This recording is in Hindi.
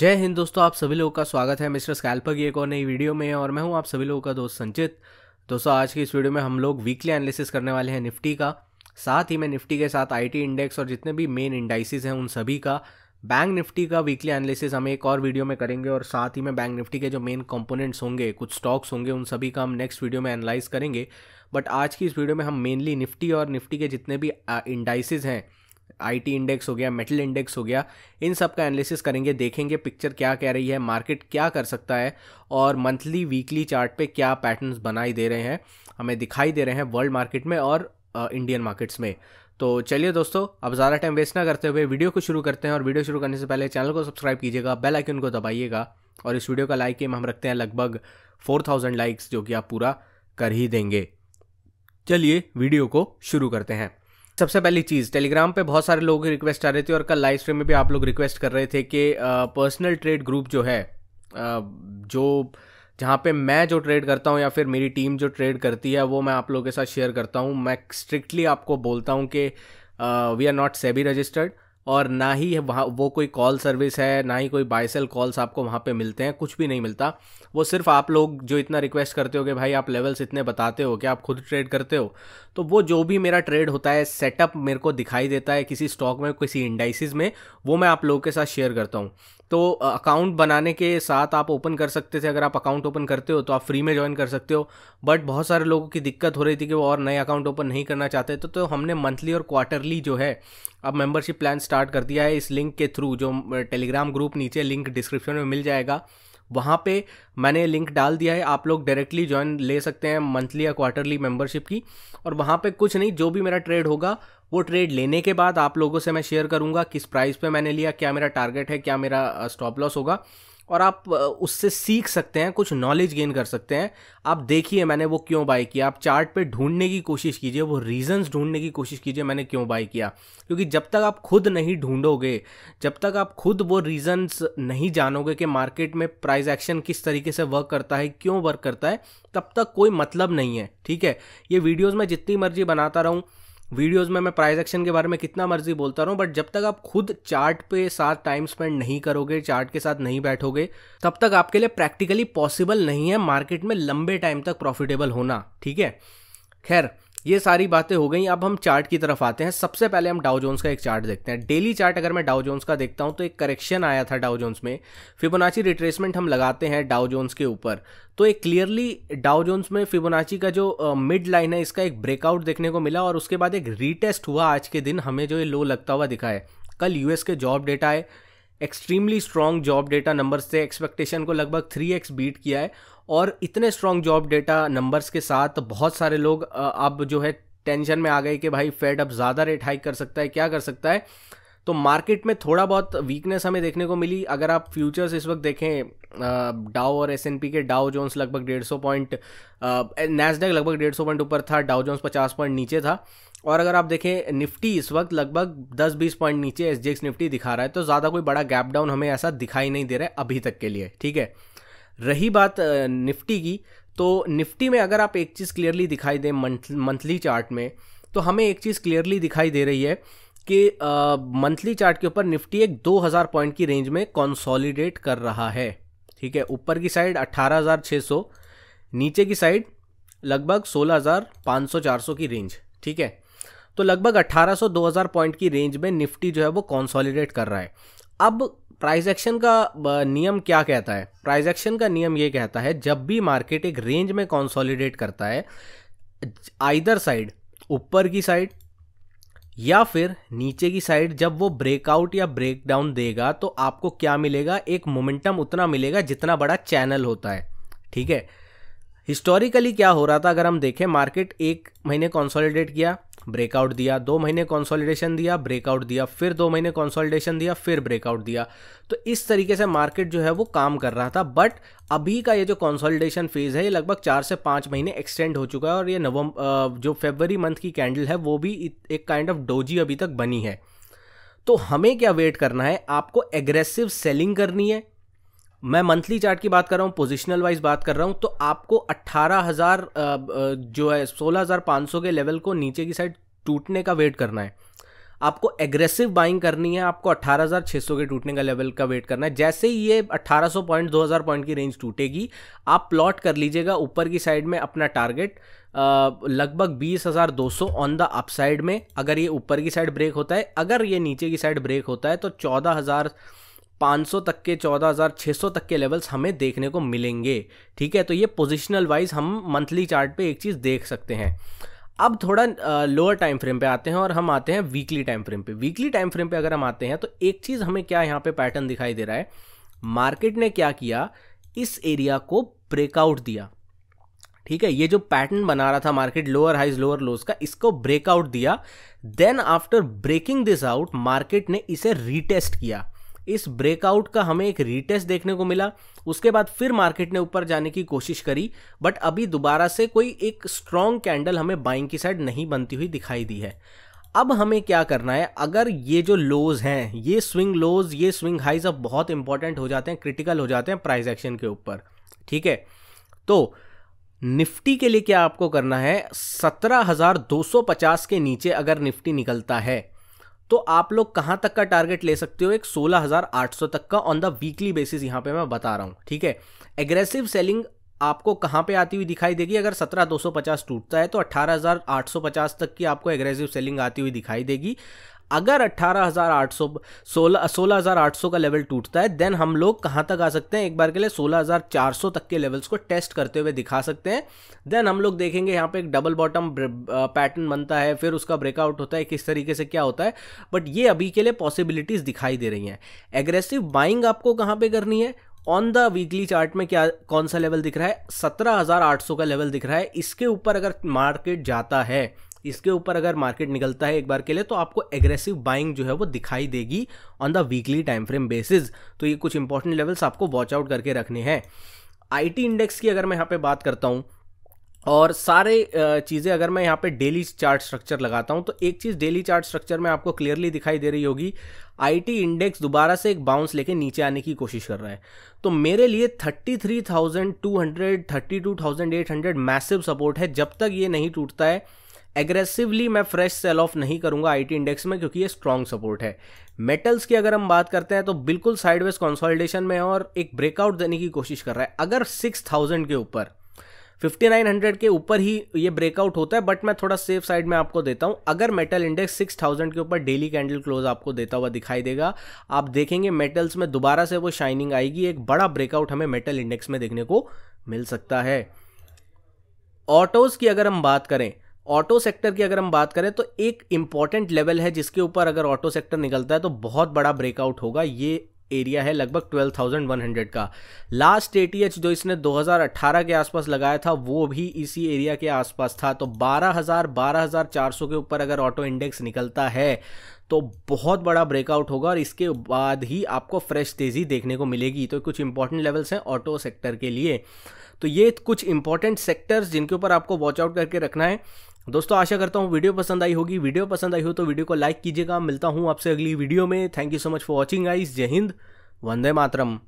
जय हिंद दोस्तों आप सभी लोगों का स्वागत है मिस्टर स्कैल्पर की एक और नई वीडियो में और मैं हूं आप सभी लोगों का दोस्त संचित दोस्तों आज की इस वीडियो में हम लोग वीकली एनालिसिस करने वाले हैं निफ्टी का साथ ही मैं निफ्टी के साथ आईटी इंडेक्स और जितने भी मेन इंडाइसिस हैं उन सभी का बैंक निफ्टी का वीकली एनालिसिस हम एक और वीडियो में करेंगे और साथ ही में बैंक निफ्टी के जो मेन कंपोनेंट्स होंगे कुछ स्टॉक्स होंगे उन सभी का हम नेक्स्ट वीडियो में एनालाइज करेंगे बट आज की इस वीडियो में हम मेनली निफ्टी और निफ्टी के जितने भी इंडाइसिस हैं आईटी इंडेक्स हो गया मेटल इंडेक्स हो गया इन सब का एनालिसिस करेंगे देखेंगे पिक्चर क्या कह रही है मार्केट क्या कर सकता है और मंथली वीकली चार्ट पे क्या पैटर्न्स बनाई दे रहे हैं हमें दिखाई दे रहे हैं वर्ल्ड मार्केट में और इंडियन मार्केट्स में तो चलिए दोस्तों अब ज़्यादा टाइम वेस्ट ना करते हुए वीडियो को शुरू करते हैं और वीडियो शुरू करने से पहले चैनल को सब्सक्राइब कीजिएगा बेल आइकन को दबाइएगा और इस वीडियो का लाइक एम हम रखते हैं लगभग फोर लाइक्स जो कि आप पूरा कर ही देंगे चलिए वीडियो को शुरू करते हैं सबसे पहली चीज़ टेलीग्राम पे बहुत सारे लोगों की रिक्वेस्ट आ रही थी और कल लाइव स्ट्रीम में भी आप लोग रिक्वेस्ट कर रहे थे कि पर्सनल ट्रेड ग्रुप जो है आ, जो जहाँ पे मैं जो ट्रेड करता हूँ या फिर मेरी टीम जो ट्रेड करती है वो मैं आप लोगों के साथ शेयर करता हूँ मैं स्ट्रिक्टली आपको बोलता हूँ कि we are not SEBI registered और ना ही वहाँ वो कोई कॉल सर्विस है ना ही कोई बाइसेल कॉल्स आपको वहाँ पे मिलते हैं कुछ भी नहीं मिलता वो सिर्फ आप लोग जो इतना रिक्वेस्ट करते हो कि भाई आप लेवल्स इतने बताते हो कि आप खुद ट्रेड करते हो तो वो जो भी मेरा ट्रेड होता है सेटअप मेरे को दिखाई देता है किसी स्टॉक में किसी इंडाइसिस में वो मैं आप लोगों के साथ शेयर करता हूँ तो अकाउंट बनाने के साथ आप ओपन कर सकते थे अगर आप अकाउंट ओपन करते हो तो आप फ्री में ज्वाइन कर सकते हो बट बहुत सारे लोगों की दिक्कत हो रही थी कि वो और नए अकाउंट ओपन नहीं करना चाहते तो, तो हमने मंथली और क्वार्टरली जो है अब मेंबरशिप प्लान स्टार्ट कर दिया है इस लिंक के थ्रू जो टेलीग्राम ग्रुप नीचे लिंक डिस्क्रिप्शन में मिल जाएगा वहाँ पे मैंने लिंक डाल दिया है आप लोग डायरेक्टली ज्वाइन ले सकते हैं मंथली या क्वार्टरली मेंबरशिप की और वहाँ पे कुछ नहीं जो भी मेरा ट्रेड होगा वो ट्रेड लेने के बाद आप लोगों से मैं शेयर करूँगा किस प्राइस पे मैंने लिया क्या मेरा टारगेट है क्या मेरा स्टॉप लॉस होगा और आप उससे सीख सकते हैं कुछ नॉलेज गेन कर सकते हैं आप देखिए मैंने वो क्यों बाय किया आप चार्ट पे ढूंढने की कोशिश कीजिए वो रीजंस ढूंढने की कोशिश कीजिए मैंने क्यों बाय किया क्योंकि जब तक आप खुद नहीं ढूंढोगे जब तक आप खुद वो रीजंस नहीं जानोगे कि मार्केट में प्राइस एक्शन किस तरीके से वर्क करता है क्यों वर्क करता है तब तक कोई मतलब नहीं है ठीक है ये वीडियोज़ मैं जितनी मर्जी बनाता रहूँ वीडियोस में मैं प्राइस एक्शन के बारे में कितना मर्जी बोलता रहूं बट जब तक आप खुद चार्ट पे साथ टाइम स्पेंड नहीं करोगे चार्ट के साथ नहीं बैठोगे तब तक आपके लिए प्रैक्टिकली पॉसिबल नहीं है मार्केट में लंबे टाइम तक प्रॉफिटेबल होना ठीक है खैर ये सारी बातें हो गई अब हम चार्ट की तरफ आते हैं सबसे पहले हम डाउ जोन्स का एक चार्ट देखते हैं डेली चार्ट अगर मैं डाउ जोन्स का देखता हूं तो एक करेक्शन आया था डाउ जोन्स में फिबोनाची रिट्रेसमेंट हम लगाते हैं डाउ जोन्स के ऊपर तो एक क्लियरली डाउ जोन्स में फिबोनाची का जो मिड uh, लाइन है इसका एक ब्रेकआउट देखने को मिला और उसके बाद एक रीटेस्ट हुआ आज के दिन हमें जो ये लो लगता हुआ दिखा है कल यूएस के जॉब डेटा है extremely strong job data numbers से एक्सपेक्टेशन को लगभग थ्री एक्स बीट किया है और इतने स्ट्रॉन्ग जॉब डेटा नंबर्स के साथ बहुत सारे लोग अब जो है टेंशन में आ गए कि भाई फेड अब ज़्यादा रेट हाइक कर सकता है क्या कर सकता है तो मार्केट में थोड़ा बहुत वीकनेस हमें देखने को मिली अगर आप फ्यूचर्स इस वक्त देखें डाओ और एस के डाओ जोन्स लगभग डेढ़ सौ पॉइंट नैसडेक लगभग डेढ़ सौ पॉइंट ऊपर था डाओ जोन्स पचास पॉइंट नीचे था और अगर आप देखें निफ्टी इस वक्त लगभग 10-20 पॉइंट नीचे एस निफ्टी दिखा रहा है तो ज़्यादा कोई बड़ा गैप डाउन हमें ऐसा दिखाई नहीं दे रहा है अभी तक के लिए ठीक है रही बात निफ्टी की तो निफ्टी में अगर आप एक चीज़ क्लियरली दिखाई दें मंथली चार्ट में तो हमें एक चीज़ क्लियरली दिखाई दे रही है कि मंथली चार्ट के ऊपर निफ्टी एक 2000 पॉइंट की रेंज में कंसोलिडेट कर रहा है ठीक है ऊपर की साइड 18,600 नीचे की साइड लगभग 16,500-400 की रेंज ठीक है तो लगभग 1800-2000 पॉइंट की रेंज में निफ्टी जो है वो कॉन्सॉलिडेट कर रहा है अब प्राइस एक्शन का नियम क्या कहता है प्राइस एक्शन का नियम ये कहता है जब भी मार्केट एक रेंज में कॉन्सॉलिडेट करता है आइदर साइड ऊपर की साइड या फिर नीचे की साइड जब वो ब्रेकआउट या ब्रेकडाउन देगा तो आपको क्या मिलेगा एक मोमेंटम उतना मिलेगा जितना बड़ा चैनल होता है ठीक है हिस्टोरिकली क्या हो रहा था अगर हम देखें मार्केट एक महीने कॉन्सोलिडेट किया ब्रेकआउट दिया दो महीने कंसोलिडेशन दिया ब्रेकआउट दिया फिर दो महीने कंसोलिडेशन दिया फिर ब्रेकआउट दिया तो इस तरीके से मार्केट जो है वो काम कर रहा था बट अभी का ये जो कंसोलिडेशन फेज़ है ये लगभग चार से पाँच महीने एक्सटेंड हो चुका है और ये नवम्बर जो फेबरी मंथ की कैंडल है वो भी एक काइंड ऑफ डोजी अभी तक बनी है तो हमें क्या वेट करना है आपको एग्रेसिव सेलिंग करनी है मैं मंथली चार्ट की बात कर रहा हूँ पोजिशनल वाइज बात कर रहा हूँ तो आपको अट्ठारह हज़ार जो है सोलह हज़ार पाँच सौ के लेवल को नीचे की साइड टूटने का वेट करना है आपको एग्रेसिव बाइंग करनी है आपको अट्ठारह हज़ार छः सौ के टूटने का लेवल का वेट करना है जैसे ही ये सौ पॉइंट दो हज़ार पॉइंट की रेंज टूटेगी आप प्लॉट कर लीजिएगा ऊपर की साइड में अपना टारगेट लगभग बीस हज़ार दो सौ ऑन द अपसाइड में अगर ये ऊपर की साइड ब्रेक होता है अगर ये नीचे की साइड ब्रेक होता है तो चौदह हज़ार 500 तक के 14,600 तक के लेवल्स हमें देखने को मिलेंगे ठीक है तो ये पोजिशनल वाइज हम मंथली चार्ट पे एक चीज़ देख सकते हैं अब थोड़ा लोअर टाइम फ्रेम पे आते हैं और हम आते हैं वीकली टाइम फ्रेम पे वीकली टाइम फ्रेम पे अगर हम आते हैं तो एक चीज़ हमें क्या यहाँ पे पैटर्न दिखाई दे रहा है मार्केट ने क्या किया इस एरिया को ब्रेकआउट दिया ठीक है ये जो पैटर्न बना रहा था market lower highs lower lows का इसको ब्रेकआउट दिया then after breaking this out market ने इसे रीटेस्ट किया इस ब्रेकआउट का हमें एक रीटेस्ट देखने को मिला उसके बाद फिर मार्केट ने ऊपर जाने की कोशिश करी बट अभी दोबारा से कोई एक स्ट्रॉन्ग कैंडल हमें बाइंग की साइड नहीं बनती हुई दिखाई दी है अब हमें क्या करना है अगर ये जो लोज हैं ये स्विंग लोज ये स्विंग हाइज अब बहुत इंपॉर्टेंट हो जाते हैं क्रिटिकल हो जाते हैं प्राइस एक्शन के ऊपर ठीक है तो निफ्टी के लिए क्या आपको करना है 17,250 के नीचे अगर निफ्टी निकलता है तो आप लोग कहां तक का टारगेट ले सकते हो एक 16,800 तक का ऑन द वीकली बेसिस यहां पे मैं बता रहा हूं ठीक है एग्रेसिव सेलिंग आपको कहां पे आती हुई दिखाई देगी अगर 17,250 टूटता है तो 18,850 तक की आपको एग्रेसिव सेलिंग आती हुई दिखाई देगी अगर 18,800 सोलह सोलह का लेवल टूटता है देन हम लोग कहाँ तक आ सकते हैं एक बार के लिए 16,400 तक के लेवल्स को टेस्ट करते हुए दिखा सकते हैं देन हम लोग देखेंगे यहाँ पे एक डबल बॉटम पैटर्न बनता है फिर उसका ब्रेकआउट होता है किस तरीके से क्या होता है बट ये अभी के लिए पॉसिबिलिटीज़ दिखाई दे रही हैं एग्रेसिव बाइंग आपको कहाँ पर करनी है ऑन द वीकली चार्ट में क्या कौन सा लेवल दिख रहा है सत्रह का लेवल दिख रहा है इसके ऊपर अगर मार्केट जाता है इसके ऊपर अगर मार्केट निकलता है एक बार के लिए तो आपको एग्रेसिव बाइंग जो है वो दिखाई देगी on the weekly time frame basis तो ये कुछ इंपॉर्टेंट लेवल्स आपको वॉच आउट करके रखने हैं आईटी इंडेक्स की अगर मैं यहाँ पे बात करता हूँ और सारे चीज़ें अगर मैं यहाँ पे डेली चार्ट स्ट्रक्चर लगाता हूँ तो एक चीज़ डेली चार्ट स्ट्रक्चर में आपको क्लियरली दिखाई दे रही होगी आईटी इंडेक्स दोबारा से एक बाउंस लेके नीचे आने की कोशिश कर रहा है तो मेरे लिए 33,200, 32,800 मैसिव सपोर्ट है जब तक ये नहीं टूटता है एग्रेसिवली मैं फ्रेश सेल ऑफ नहीं करूंगा आईटी इंडेक्स में क्योंकि ये स्ट्रॉन्ग सपोर्ट है मेटल्स की अगर हम बात करते हैं तो बिल्कुल साइडवेज कंसोलिडेशन में और एक ब्रेकआउट देने की कोशिश कर रहा है अगर 6000 के ऊपर 5900 के ऊपर ही ये ब्रेकआउट होता है बट मैं थोड़ा सेफ साइड में आपको देता हूँ अगर मेटल इंडेक्स 6000 के ऊपर डेली कैंडल क्लोज आपको देता हुआ दिखाई देगा आप देखेंगे मेटल्स में दोबारा से वो शाइनिंग आएगी एक बड़ा ब्रेकआउट हमें मेटल इंडेक्स में देखने को मिल सकता है ऑटोज की अगर हम बात करें ऑटो सेक्टर की अगर हम बात करें तो एक इंपॉर्टेंट लेवल है जिसके ऊपर अगर ऑटो सेक्टर निकलता है तो बहुत बड़ा ब्रेकआउट होगा ये एरिया है लगभग 12,100 का लास्ट एटीएच जो इसने 2018 के आसपास लगाया था वो भी इसी एरिया के आसपास था तो 12,000 12,400 के ऊपर अगर ऑटो इंडेक्स निकलता है तो बहुत बड़ा ब्रेकआउट होगा और इसके बाद ही आपको फ्रेश तेज़ी देखने को मिलेगी तो कुछ इंपॉर्टेंट लेवल्स हैं ऑटो सेक्टर के लिए तो ये कुछ इंपॉर्टेंट सेक्टर्स जिनके ऊपर आपको वॉच आउट करके रखना है दोस्तों आशा करता हूँ वीडियो पसंद आई होगी वीडियो पसंद आई हो तो वीडियो को लाइक कीजिएगा मिलता हूँ आपसे अगली वीडियो में thank you so much for watching guys जय हिंद वंदे मातरम